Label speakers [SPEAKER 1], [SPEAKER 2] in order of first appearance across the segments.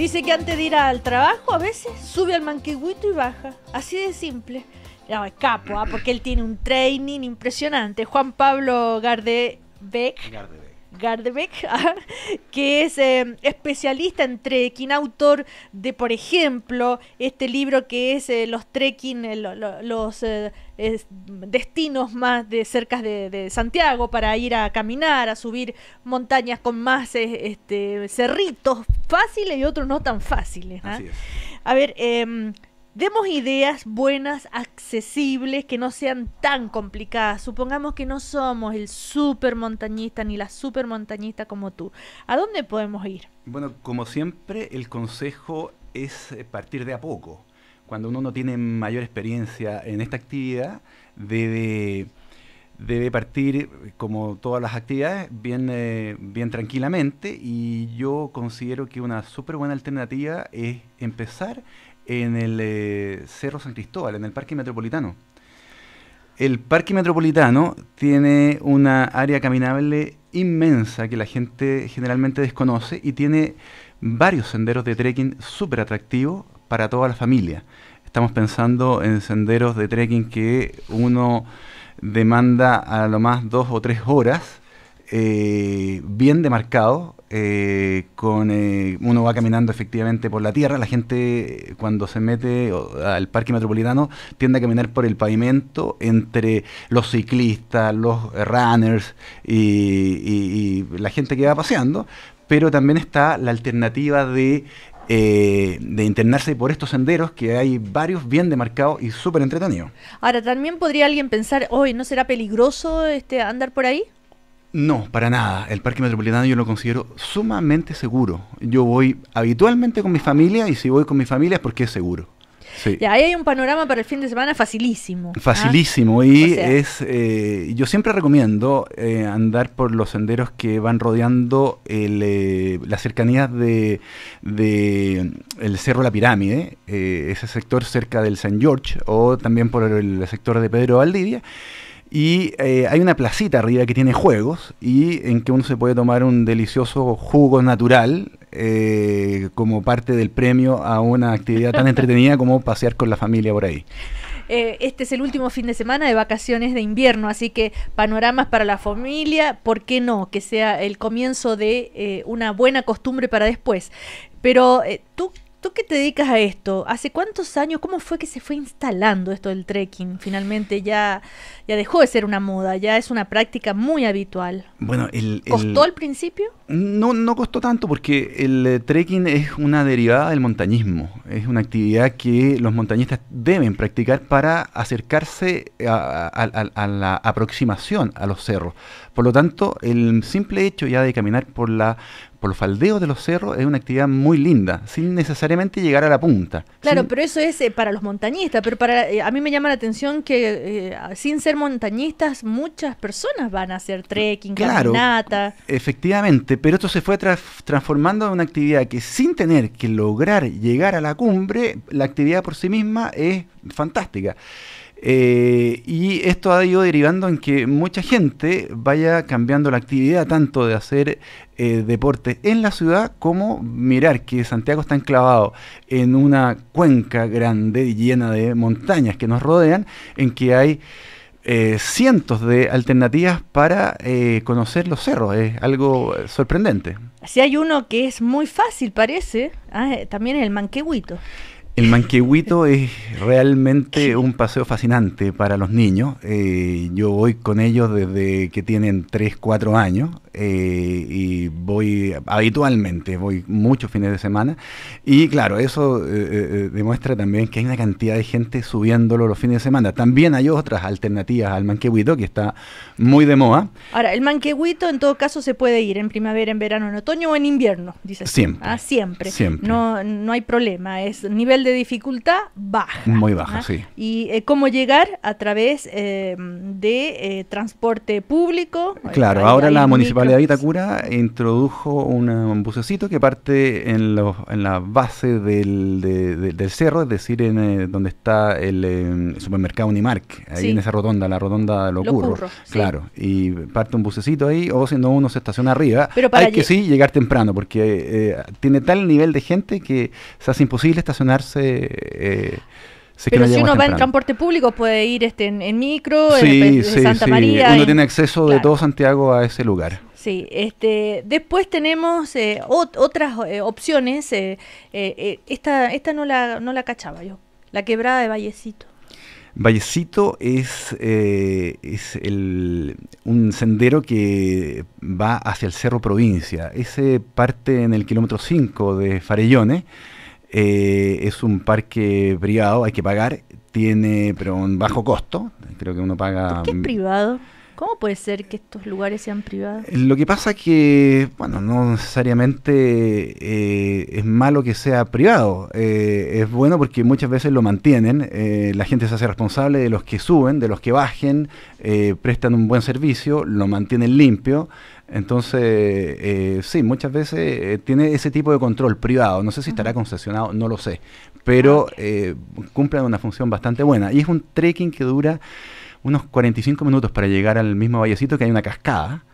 [SPEAKER 1] Dice que antes de ir al trabajo a veces sube al manquehuito y baja. Así de simple. No, es capo, ¿ah? porque él tiene un training impresionante. Juan Pablo gardé Gardebeck. Gardebeck, ah, que es em, especialista en trekking, autor de, por ejemplo, este libro que es eh, los trekking, eh, los eh, destinos más de cerca de, Santiago para ir a caminar, a subir montañas con más este, cerritos fáciles y otros no tan fáciles. ¿ah? A ver, em, Demos ideas buenas, accesibles, que no sean tan complicadas. Supongamos que no somos el super montañista ni la super montañista como tú. ¿A dónde podemos ir?
[SPEAKER 2] Bueno, como siempre, el consejo es eh, partir de a poco. Cuando uno no tiene mayor experiencia en esta actividad, debe, debe partir, como todas las actividades, bien, eh, bien tranquilamente. Y yo considero que una súper buena alternativa es empezar en el eh, Cerro San Cristóbal, en el Parque Metropolitano. El Parque Metropolitano tiene una área caminable inmensa que la gente generalmente desconoce y tiene varios senderos de trekking súper atractivos para toda la familia. Estamos pensando en senderos de trekking que uno demanda a lo más dos o tres horas eh, bien demarcado eh, con eh, uno va caminando efectivamente por la tierra, la gente cuando se mete al parque metropolitano tiende a caminar por el pavimento entre los ciclistas, los runners y, la gente que va paseando, pero también está la alternativa de de internarse por estos senderos, que hay varios bien demarcados y súper entretenidos.
[SPEAKER 1] Ahora, también podría alguien pensar, hoy ¿no será peligroso este andar por ahí?
[SPEAKER 2] No, para nada. El parque metropolitano yo lo considero sumamente seguro. Yo voy habitualmente con mi familia y si voy con mi familia es porque es seguro. Sí.
[SPEAKER 1] ahí hay un panorama para el fin de semana facilísimo. ¿ah? Facilísimo.
[SPEAKER 2] Y es eh, yo siempre recomiendo eh, andar por los senderos que van rodeando el, eh, las cercanías de, mm, el Cerro La Pirámide, ese sector cerca del San George, o también por el sector de Pedro Valdivia y eh, hay una placita arriba que tiene juegos y en que uno se puede tomar un delicioso jugo natural eh, como parte del premio a una actividad tan entretenida como pasear con la familia por ahí.
[SPEAKER 1] Eh, este es el último fin de semana de vacaciones de invierno, así que panoramas para la familia, ¿por qué no? Que sea el comienzo de una buena costumbre para después. Pero tú Tú qué te dedicas a esto, ¿hace cuántos años, cómo fue que se fue instalando esto del trekking? Finalmente ya, ya dejó de ser una moda, ya es una práctica muy habitual. ¿Costó al principio?
[SPEAKER 2] No, no costó tanto porque el eh, trekking es una derivada del montañismo. Es una actividad que los montañistas deben practicar para acercarse a la aproximación a los cerros. Por lo tanto, el simple hecho ya de caminar por la por los faldeos de los cerros es una actividad muy linda, sin necesariamente llegar a la punta.
[SPEAKER 1] Claro, pero eso es eh, para los montañistas, pero para eh, a mí me llama la atención que eh, sin ser montañistas muchas personas van a hacer trekking, claro,
[SPEAKER 2] Efectivamente, pero esto se fue transformando en una actividad que sin tener que lograr llegar a la cumbre, la actividad por sí misma es fantástica. Eh, y esto ha ido derivando en que mucha gente vaya cambiando la actividad tanto de hacer eh, deporte en la ciudad como mirar que Santiago está enclavado en una cuenca grande y llena de montañas que nos rodean, en que hay eh, cientos de alternativas para conocer los cerros. Es algo sorprendente.
[SPEAKER 1] Si hay uno que es muy fácil, parece, ah, también es el manquehuito.
[SPEAKER 2] El Manquehuito es realmente un paseo fascinante para los niños. Eh, yo voy con ellos desde que tienen 3, 4 años eh, y voy habitualmente, voy muchos fines de semana. Y claro, eso eh, demuestra también que hay una cantidad de gente subiéndolo los fines de semana. También hay otras alternativas al Manquehuito que está muy de moda.
[SPEAKER 1] Ahora, el Manquehuito en todo caso se puede ir en primavera, en verano, en otoño o en invierno,
[SPEAKER 2] ¿dice? Siempre.
[SPEAKER 1] Ah, siempre. siempre. No, no hay problema, es nivel de dificultad baja. Muy baja, sí. Y eh, cómo llegar a través eh, de eh, transporte público. Claro, ahora la municipalidad de
[SPEAKER 2] Vitacura introdujo un bucecito que parte en, los, en la base del, del, cerro, es decir, en donde está el em, supermercado Unimark, ahí en esa rotonda, la rotonda Lo, los Claro, y parte un bucecito ahí, o si no, uno se estaciona arriba. hay que sí llegar temprano, porque tiene tal nivel de gente que se hace imposible estacionarse eh, Pero si uno va en transporte
[SPEAKER 1] público puede ir este en, micro, en, Santa María. Uno tiene
[SPEAKER 2] acceso de todo Santiago a ese lugar.
[SPEAKER 1] Sí, este, después tenemos eh, otras eh, opciones. esta esta no, la, no la cachaba yo, la quebrada de Vallecito.
[SPEAKER 2] Vallecito es, es el, un sendero que va hacia el Cerro Provincia. Ese parte en el kilómetro 5 de Farellones. Eh, es un parque privado, hay que pagar, tiene pero un bajo costo, creo que uno paga... ¿Por qué mm,
[SPEAKER 1] privado? ¿Cómo puede ser que estos lugares sean privados?
[SPEAKER 2] Eh, lo que pasa que, bueno, no necesariamente eh, es malo que sea privado. es bueno porque muchas veces lo mantienen. la gente se hace responsable de los que suben, de los que bajen, prestan un buen servicio, lo mantienen limpio. Entonces, eh, sí, muchas veces eh, tiene ese tipo de control privado. No sé si estará concesionado, no lo sé. Pero ah, eh, cumple una función bastante buena. Y es un trekking que dura unos 45 minutos para llegar al mismo vallecito que hay una cascada.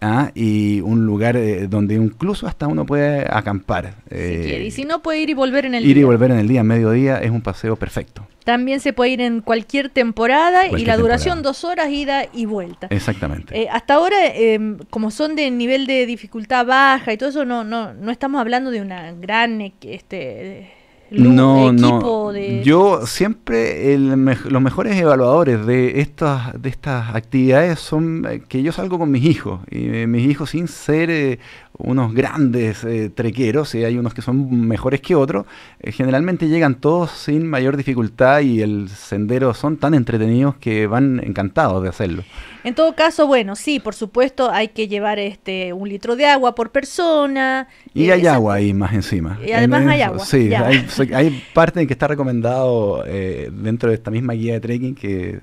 [SPEAKER 2] ¿ah? y un lugar eh, donde incluso hasta uno puede acampar. Eh, y
[SPEAKER 1] si no, puede ir y volver en el ir día. Ir y
[SPEAKER 2] volver en el día, mediodía, es un paseo perfecto.
[SPEAKER 1] También se puede ir en cualquier temporada y la duración dos horas, ida y vuelta.
[SPEAKER 2] Exactamente.
[SPEAKER 1] Eh, hasta ahora, em, como son de nivel de dificultad baja y todo eso, no, no, no estamos hablando de una gran e, este,
[SPEAKER 2] no, no. Yo siempre los mejores evaluadores de estas de estas actividades son eh, que yo salgo con mis hijos y eh, mis hijos sin ser eh, unos grandes eh, trequeros, y eh, hay unos que son mejores que otros, eh, generalmente llegan todos sin mayor dificultad y el sendero son tan entretenidos que van encantados de hacerlo.
[SPEAKER 1] En todo caso, bueno, sí, por supuesto hay que llevar este un litro de agua por persona.
[SPEAKER 2] Y hay agua ahí más encima. Y además hay agua. Sí, hay, parte que está recomendado dentro de esta misma guía de trekking que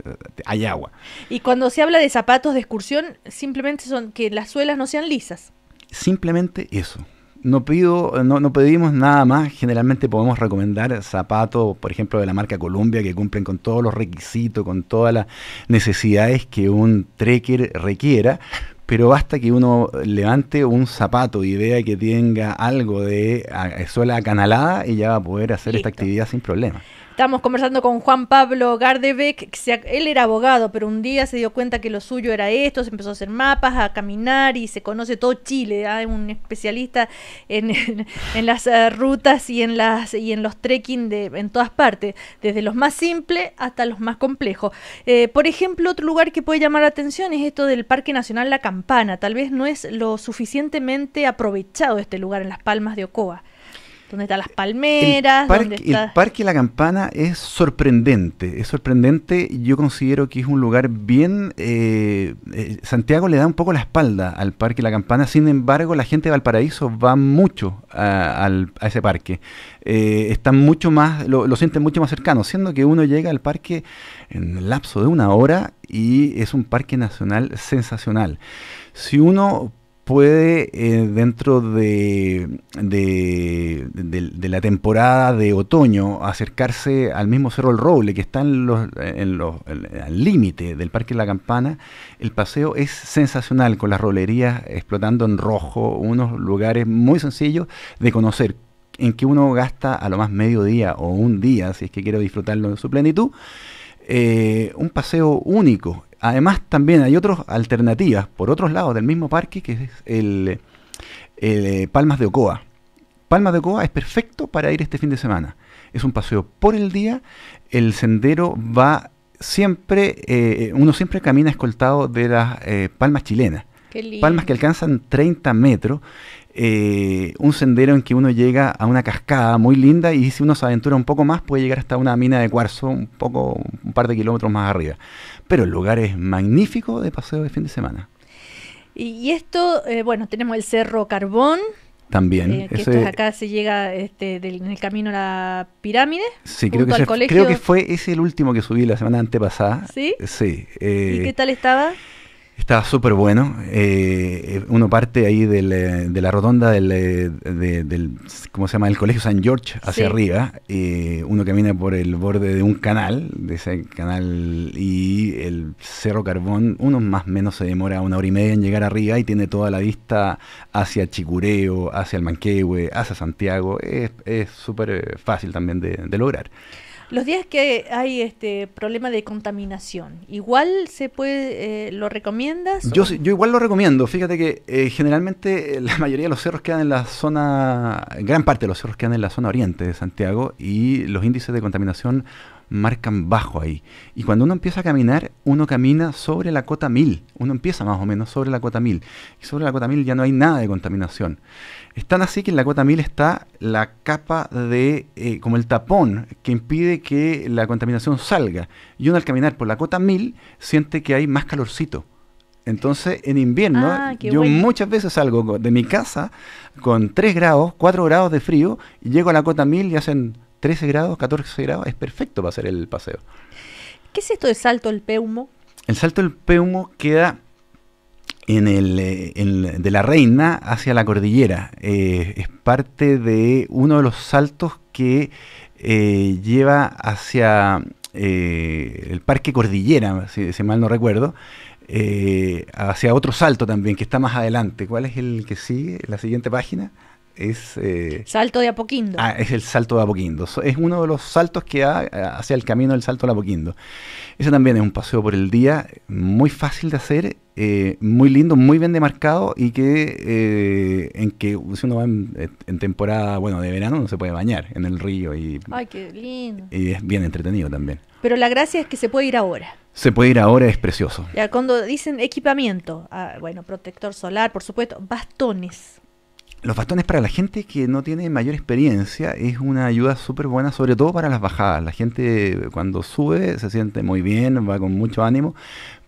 [SPEAKER 2] hay agua.
[SPEAKER 1] Y cuando se habla de zapatos de excursión, simplemente son que las suelas no sean lisas
[SPEAKER 2] simplemente eso. No, pido, no, pedimos nada más. Generalmente podemos recomendar zapatos, por ejemplo, de la marca Columbia, que cumplen con todos los requisitos, con todas las necesidades que un trekker requiera. Pero basta que uno levante un zapato y vea que tenga algo de suela acanalada y ya va a poder hacer esta actividad sin problema.
[SPEAKER 1] Estamos conversando con Juan Pablo Gardebeck. él era abogado, pero un día se dio cuenta que lo suyo era esto, se empezó a hacer mapas, a caminar y se conoce todo Chile. ¿ah? Es un especialista en, las eh, rutas y en, los trekking de, en todas partes, desde los más simples hasta los más complejos. Eh, por ejemplo, otro lugar que puede llamar la atención es esto del Parque Nacional La Campana. Tal vez no es lo suficientemente aprovechado este lugar en Las Palmas de Ocoa donde están las palmeras. El
[SPEAKER 2] parque, La Campana es sorprendente, es sorprendente. Yo considero que es un lugar bien... Eh, eh, Santiago le da un poco la espalda al Parque La Campana, sin embargo la gente de Valparaíso va mucho a, ese parque. Eh, están mucho más, lo, lo sienten mucho más cercano, siendo que uno llega al parque en el lapso de una hora y es un parque nacional sensacional. Si uno puede eh, dentro de, la temporada de otoño acercarse al mismo Cerro del Roble, que está en los, en los, al límite del Parque La Campana. El paseo es sensacional, con las rolerías explotando en rojo, unos lugares muy sencillos de conocer, en que uno gasta a lo más medio día o un día, si es que quiero disfrutarlo en su plenitud. Eh, un paseo único además también hay otras alternativas por otros lados del mismo parque, que es el, eh, Palmas de Ocoa. Palmas de Ocoa es perfecto para ir este fin de semana. Es un paseo por el día, el sendero va siempre, eh, uno siempre camina escoltado de las eh, palmas chilenas. Palmas que alcanzan 30 metros. un sendero en que uno llega a una cascada muy linda y si uno se aventura un poco más puede llegar hasta una mina de cuarzo un poco un par de kilómetros más arriba pero el lugar es magnífico de paseo de fin de semana.
[SPEAKER 1] Y, esto, eh, bueno, tenemos el Cerro Carbón.
[SPEAKER 2] También. Eh,
[SPEAKER 1] acá se llega este, en el camino a la pirámide. Sí, creo que, creo que
[SPEAKER 2] fue ese el último que subí la semana antepasada. ¿Sí? Sí. ¿Y qué eh, tal estaba? Está súper bueno. Eh, eh, uno parte ahí eh, de la rotonda del, ¿cómo se llama? Colegio San George hacia arriba. uno camina por el borde de un canal, de ese canal y el Cerro Carbón, uno más o menos se demora una hora y media en llegar arriba y tiene toda la vista hacia Chicureo, hacia el Manquehue, hacia Santiago. Es súper fácil también de lograr.
[SPEAKER 1] Los días que hay este problema de contaminación, ¿igual se puede, eh, lo recomiendas? Yo,
[SPEAKER 2] igual lo recomiendo. Fíjate que eh, generalmente eh, la mayoría de los cerros quedan en la zona, gran parte de los cerros quedan en la zona oriente de Santiago y los índices de contaminación marcan bajo ahí. Y cuando uno empieza a caminar, uno camina sobre la cota 1000. Uno empieza más o menos sobre la cota 1000. Y sobre la cota 1000 ya no hay nada de contaminación. Están así que en la cota 1000 está la capa de, eh, como el tapón, que impide que la contaminación salga. Y uno al caminar por la cota 1000 siente que hay más calorcito. Entonces, en invierno, ah, yo muchas veces salgo de mi casa con 3 grados, 4 grados de frío, y llego a la cota 1000 y hacen 13 grados, 14 grados, es perfecto para hacer el paseo.
[SPEAKER 1] ¿Qué es esto de Salto del Peumo?
[SPEAKER 2] El Salto del Peumo queda en el, eh, de la Reina hacia la cordillera. Eh, es parte de uno de los saltos que eh, lleva hacia el Parque Cordillera, si, si mal no recuerdo, hacia otro salto también que está más adelante. ¿Cuál es el que sigue? La siguiente página es... Eh, salto de Apoquindo. Ah, es el salto de Apoquindo. Es uno de los saltos que da eh, hacia el camino del salto de Apoquindo. Ese también es un paseo por el día muy fácil de hacer, eh, muy lindo, muy bien demarcado y que en que si uno va en, temporada, bueno, de verano no se puede bañar en el río y...
[SPEAKER 1] ¡Ay, qué lindo!
[SPEAKER 2] Y es bien entretenido también.
[SPEAKER 1] Pero la gracia es que se puede ir ahora.
[SPEAKER 2] Se puede ir ahora, es precioso.
[SPEAKER 1] Ya, cuando dicen equipamiento, ah, bueno, protector solar, por supuesto, bastones
[SPEAKER 2] los bastones para la gente que no tiene mayor experiencia es una ayuda súper buena, sobre todo para las bajadas. La gente cuando sube se siente muy bien, va con mucho ánimo,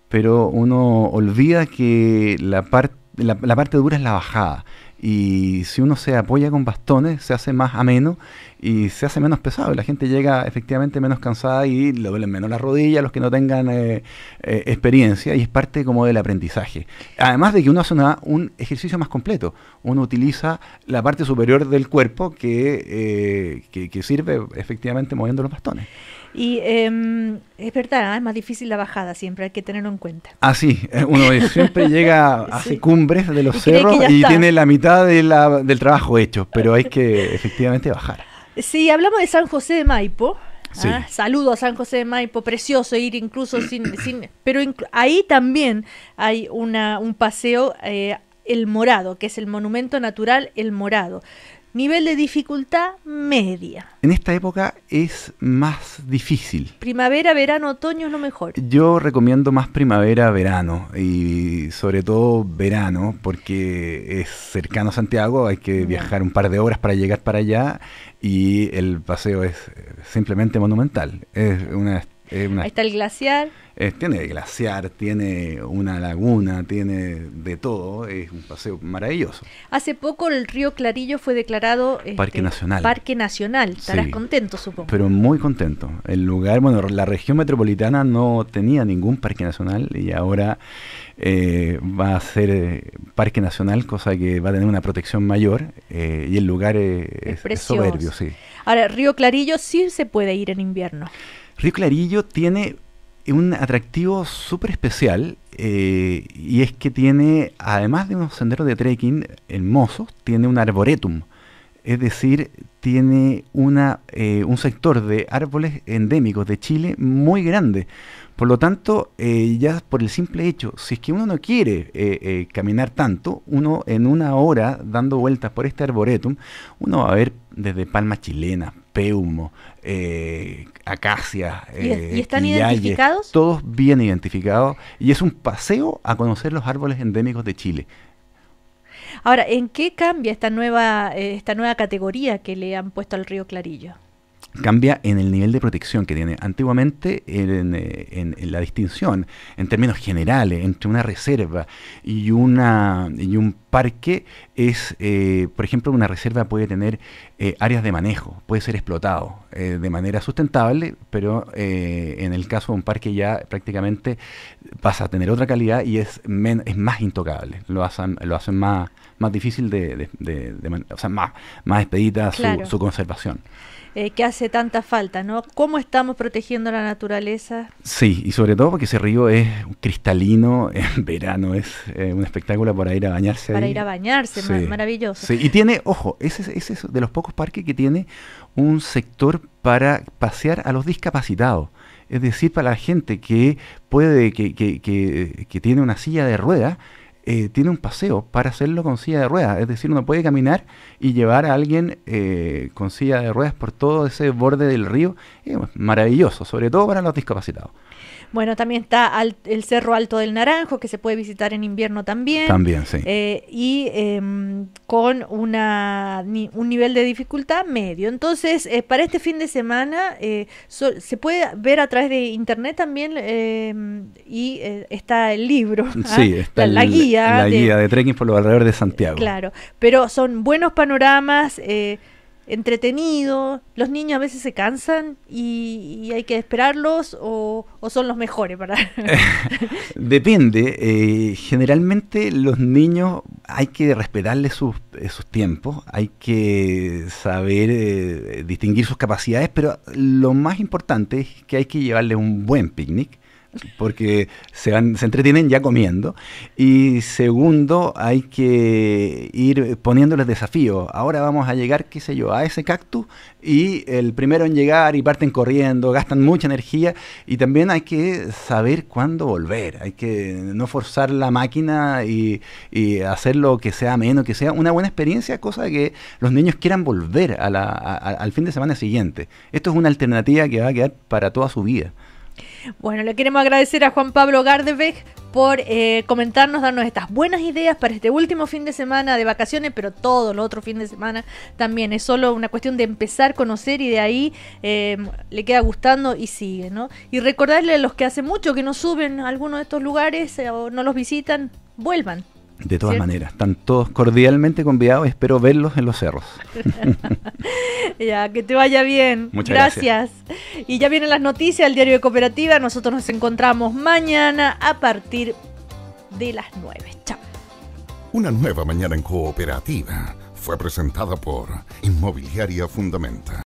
[SPEAKER 2] pero uno olvida que la parte la, parte dura es la bajada. Y si uno se apoya con bastones, se hace más ameno y se hace menos pesado. La gente llega efectivamente menos cansada y le duelen menos las rodillas, los que no tengan eh, eh, experiencia, y es parte como del aprendizaje. Además de que uno hace un ejercicio más completo. Uno utiliza la parte superior del cuerpo que, eh, que sirve efectivamente moviendo los bastones.
[SPEAKER 1] Y em, es verdad, ¿eh? es más difícil la bajada siempre, hay que tenerlo en cuenta.
[SPEAKER 2] Ah sí, eh, uno siempre llega a cumbres de los cerros y tiene la mitad de la, del trabajo hecho, pero hay que efectivamente bajar.
[SPEAKER 1] Sí, hablamos de San José de Maipo. ¿ah? Saludo a San José de Maipo, precioso ir incluso sin... sin pero ahí también hay una, un paseo eh, El Morado, que es el monumento natural El Morado. Nivel de dificultad media.
[SPEAKER 2] En esta época es más difícil.
[SPEAKER 1] Primavera, verano, otoño es lo mejor.
[SPEAKER 2] Yo recomiendo más primavera, verano y sobre todo verano porque es cercano a Santiago, hay que viajar un par de horas para llegar para allá y el paseo es simplemente monumental. Es una Ahí
[SPEAKER 1] está el glaciar.
[SPEAKER 2] Eh, tiene glaciar, tiene una laguna, tiene de todo. Es un paseo maravilloso.
[SPEAKER 1] Hace poco el río Clarillo fue declarado este, Parque
[SPEAKER 2] Nacional. Parque
[SPEAKER 1] Nacional. Estarás contento, supongo.
[SPEAKER 2] Pero muy contento. El lugar, bueno, la región metropolitana no tenía ningún parque nacional y ahora eh, va a ser eh, parque nacional, cosa que va a tener una protección mayor y el lugar es, es soberbio, sí.
[SPEAKER 1] Ahora, Río Clarillo sí se puede ir en invierno.
[SPEAKER 2] Río Clarillo tiene un atractivo súper especial eh, y es que tiene, además de unos senderos de trekking hermosos, tiene un arboretum. Es decir, tiene una, eh, un sector de árboles endémicos de Chile muy grande. Por lo tanto, eh, ya por el simple hecho, si es que uno no quiere caminar tanto, uno en una hora dando vueltas por este arboretum, uno va a ver desde Palma Chilena, peumo, eh, acacias. ¿Y, eh, están identificados? Todos bien identificados y es un paseo a conocer los árboles endémicos de Chile.
[SPEAKER 1] Ahora, ¿en qué cambia esta nueva, eh, esta nueva categoría que le han puesto al río Clarillo?
[SPEAKER 2] cambia en el nivel de protección que tiene. Antiguamente, en, la distinción, en términos generales, entre una reserva y, una, y un parque, es, eh, por ejemplo, una reserva puede tener eh, áreas de manejo, puede ser explotado eh, de manera sustentable, pero en el caso de un parque ya prácticamente pasa a tener otra calidad y es, es más intocable, lo hacen, lo hacen más, más difícil de, de, o sea, más, más expedita su conservación.
[SPEAKER 1] Eh, que hace tanta falta, ¿no? ¿Cómo estamos protegiendo la naturaleza?
[SPEAKER 2] Sí, y sobre todo porque ese río es cristalino en verano, es eh, un espectáculo para ir a bañarse. Para ir a bañarse, maravilloso. Sí, y tiene, ojo, ese, ese es de los pocos parques que tiene un sector para pasear a los discapacitados es decir, para la gente que puede, que, que tiene una silla de ruedas eh, tiene un paseo para hacerlo con silla de ruedas. Es decir, uno puede caminar y llevar a alguien eh, con silla de ruedas por todo ese borde del río. es maravilloso, sobre todo para los discapacitados.
[SPEAKER 1] Bueno, también está el Cerro Alto del Naranjo, que se puede visitar en invierno también. También, sí. Eh, y em, con una, un nivel de dificultad medio. Entonces, eh, para este fin de semana, eh, se puede ver a través de internet también em, y está el libro. Sí, ¿ah? está la, guía. La guía
[SPEAKER 2] de trekking por los alrededor de Santiago.
[SPEAKER 1] Claro, pero son buenos panoramas entretenido, los niños a veces se cansan y, hay que esperarlos o, son los mejores para...
[SPEAKER 2] Depende, eh, generalmente los niños hay que respetarles sus, eh, sus tiempos, hay que saber eh, distinguir sus capacidades, pero lo más importante es que hay que llevarles un buen picnic porque se, entretienen ya comiendo. Y segundo, hay que ir poniéndoles desafíos. Ahora vamos a llegar, qué sé yo, a ese cactus y el primero en llegar y parten corriendo, gastan mucha energía y también hay que saber cuándo volver. Hay que no forzar la máquina y, hacer lo que sea menos que sea una buena experiencia, cosa que los niños quieran volver al fin de semana siguiente. Esto es una alternativa que va a quedar para toda su vida.
[SPEAKER 1] Bueno, le queremos agradecer a Juan Pablo Gardebeck por eh, comentarnos, darnos estas buenas ideas para este último fin de semana de vacaciones, pero todo el otro fin de semana también. Es solo una cuestión de empezar, a conocer y de ahí eh, le queda gustando y sigue, ¿no? Y recordarle a los que hace mucho que no suben a alguno de estos lugares eh, o no los visitan, vuelvan.
[SPEAKER 2] De todas maneras, están todos cordialmente convidados. Espero verlos en los cerros.
[SPEAKER 1] ya, que te vaya bien. Muchas gracias. Y ya vienen las noticias del diario de Cooperativa. Nosotros nos encontramos mañana a partir de las 9. Chao.
[SPEAKER 2] Una nueva mañana en Cooperativa fue presentada por Inmobiliaria
[SPEAKER 1] Fundamenta.